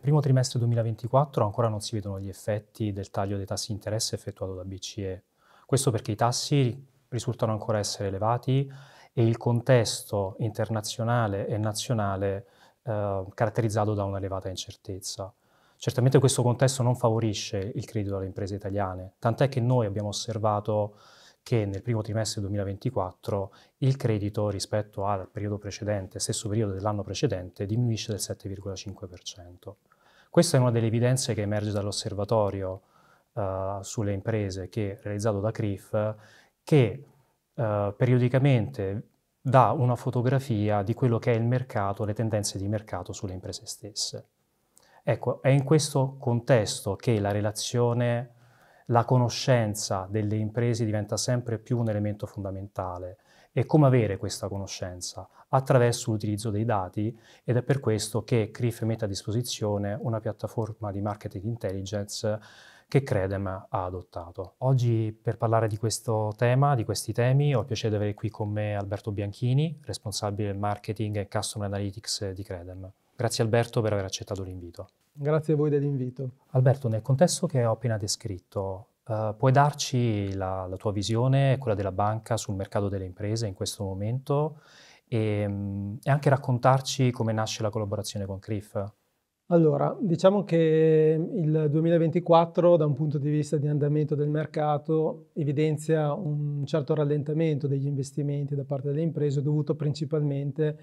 primo trimestre 2024 ancora non si vedono gli effetti del taglio dei tassi di interesse effettuato da BCE. Questo perché i tassi risultano ancora essere elevati e il contesto internazionale e nazionale eh, caratterizzato da un'elevata incertezza. Certamente questo contesto non favorisce il credito alle imprese italiane, tant'è che noi abbiamo osservato che nel primo trimestre 2024 il credito rispetto al periodo precedente, stesso periodo dell'anno precedente, diminuisce del 7,5%. Questa è una delle evidenze che emerge dall'osservatorio uh, sulle imprese che, realizzato da CRIF che uh, periodicamente dà una fotografia di quello che è il mercato, le tendenze di mercato sulle imprese stesse. Ecco, è in questo contesto che la relazione, la conoscenza delle imprese diventa sempre più un elemento fondamentale e come avere questa conoscenza? Attraverso l'utilizzo dei dati ed è per questo che CRIF mette a disposizione una piattaforma di marketing intelligence che Credem ha adottato. Oggi per parlare di questo tema, di questi temi, ho il piacere di avere qui con me Alberto Bianchini, responsabile del marketing e customer analytics di Credem. Grazie Alberto per aver accettato l'invito. Grazie a voi dell'invito. Alberto, nel contesto che ho appena descritto, eh, puoi darci la, la, tua visione, quella della banca, sul mercato delle imprese in questo momento e, mm, e anche raccontarci come nasce la collaborazione con CRIF? Allora, diciamo che il 2024 da un punto di vista di andamento del mercato evidenzia un certo rallentamento degli investimenti da parte delle imprese dovuto principalmente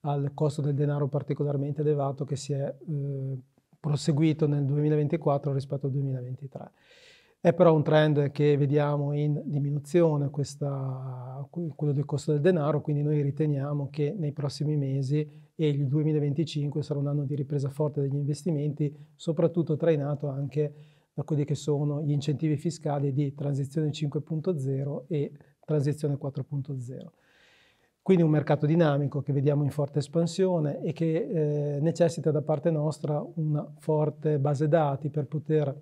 al costo del denaro particolarmente elevato che si è eh, proseguito nel 2024 rispetto al 2023. È però un trend che vediamo in diminuzione, questa, quello del costo del denaro, quindi noi riteniamo che nei prossimi mesi e il 2025 sarà un anno di ripresa forte degli investimenti, soprattutto trainato anche da quelli che sono gli incentivi fiscali di transizione 5.0 e transizione 4.0. Quindi un mercato dinamico che vediamo in forte espansione e che eh, necessita da parte nostra una forte base dati per poter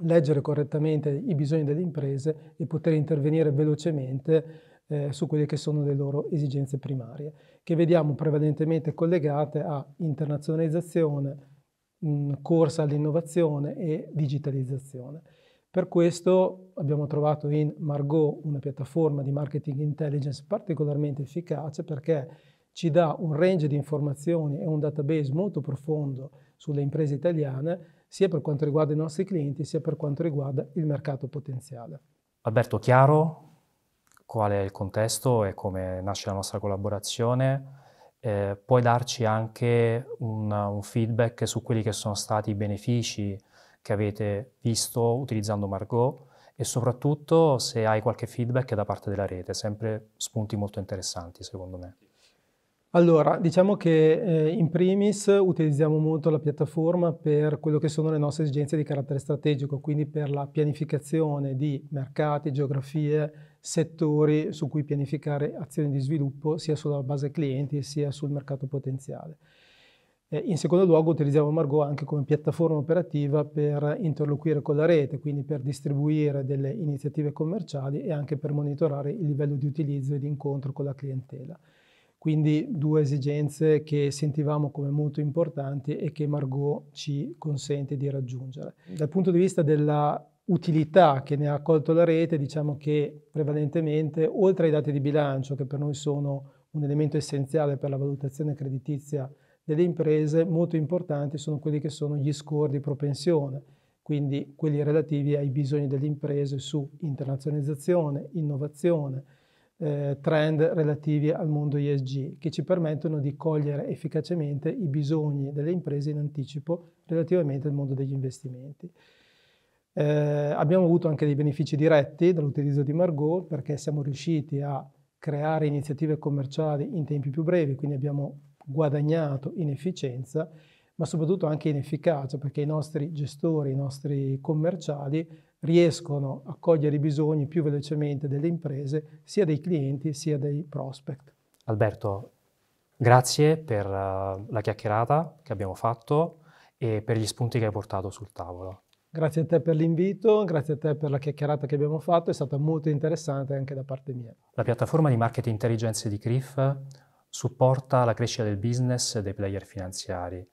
leggere correttamente i bisogni delle imprese e poter intervenire velocemente eh, su quelle che sono le loro esigenze primarie, che vediamo prevalentemente collegate a internazionalizzazione, mh, mm, corsa all'innovazione e digitalizzazione. Per questo abbiamo trovato in Margot una piattaforma di marketing intelligence particolarmente efficace perché ci dà un range di informazioni e un database molto profondo sulle imprese italiane sia per quanto riguarda i nostri clienti sia per quanto riguarda il mercato potenziale. Alberto, chiaro qual è il contesto e come nasce la nostra collaborazione? Eh, puoi darci anche un, un feedback su quelli che sono stati i benefici che avete visto utilizzando Margot e soprattutto se hai qualche feedback da parte della rete, sempre spunti molto interessanti secondo me. Allora, diciamo che eh, in primis utilizziamo molto la piattaforma per quello che sono le nostre esigenze di carattere strategico, quindi per la pianificazione di mercati, geografie, settori su cui pianificare azioni di sviluppo sia sulla base clienti sia sul mercato potenziale. Eh, in secondo luogo utilizziamo Margot anche come piattaforma operativa per interloquire con la rete, quindi per distribuire delle iniziative commerciali e anche per monitorare il livello di utilizzo e di incontro con la clientela. Quindi due esigenze che sentivamo come molto importanti e che Margot ci consente di raggiungere. Dal punto di vista della utilità che ne ha accolto la rete, diciamo che prevalentemente, oltre ai dati di bilancio, che per noi sono un elemento essenziale per la valutazione creditizia delle imprese, molto importanti sono quelli che sono gli score di propensione, quindi quelli relativi ai bisogni delle imprese su internazionalizzazione, innovazione, eh, trend relativi al mondo ESG che ci permettono di cogliere efficacemente i bisogni delle imprese in anticipo relativamente al mondo degli investimenti. Eh, abbiamo avuto anche dei benefici diretti dall'utilizzo di Margot perché siamo riusciti a creare iniziative commerciali in tempi più brevi, quindi abbiamo guadagnato in efficienza ma soprattutto anche in efficacia, perché i nostri gestori, i nostri commerciali riescono a cogliere i bisogni più velocemente delle imprese, sia dei clienti sia dei prospect. Alberto, grazie per eh, la chiacchierata che abbiamo fatto e per gli spunti che hai portato sul tavolo. Grazie a te per l'invito, grazie a te per la chiacchierata che abbiamo fatto, è stata molto interessante anche da parte mia. La piattaforma di marketing intelligence di CRIF supporta la crescita del business dei player finanziari,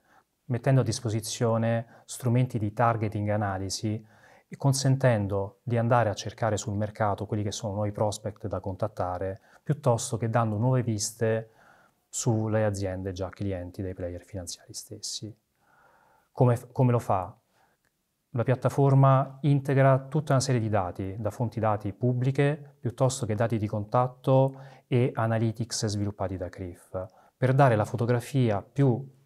mettendo a disposizione strumenti di targeting analisi consentendo di andare a cercare sul mercato quelli che sono nuovi prospect da contattare, piuttosto che dando nuove viste sulle aziende già clienti dei player finanziari stessi. Come, come lo fa? La piattaforma integra tutta una serie di dati, da fonti dati pubbliche piuttosto che dati di contatto e analytics sviluppati da CRIF, per dare la fotografia più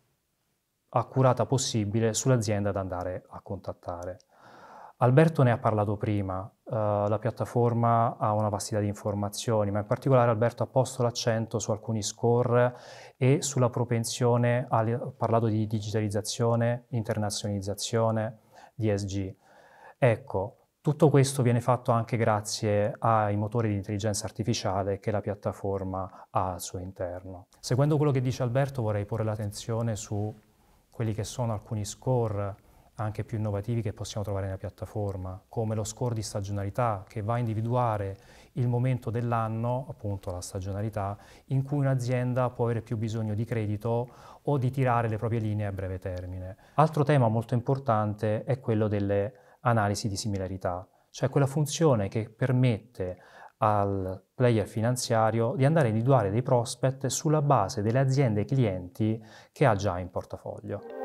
accurata possibile sull'azienda da andare a contattare. Alberto ne ha parlato prima, uh, la piattaforma ha una vastità di informazioni, ma in particolare Alberto ha posto l'accento su alcuni score e sulla propensione, ha parlato di digitalizzazione, internazionalizzazione, DSG. Ecco, tutto questo viene fatto anche grazie ai motori di intelligenza artificiale che la piattaforma ha al suo interno. Seguendo quello che dice Alberto vorrei porre l'attenzione su quelli che sono alcuni score anche più innovativi che possiamo trovare nella piattaforma, come lo score di stagionalità che va a individuare il momento dell'anno, appunto la stagionalità, in cui un'azienda può avere più bisogno di credito o di tirare le proprie linee a breve termine. Altro tema molto importante è quello delle analisi di similarità, cioè quella funzione che permette al player finanziario di andare a individuare dei prospect sulla base delle aziende e clienti che ha già in portafoglio.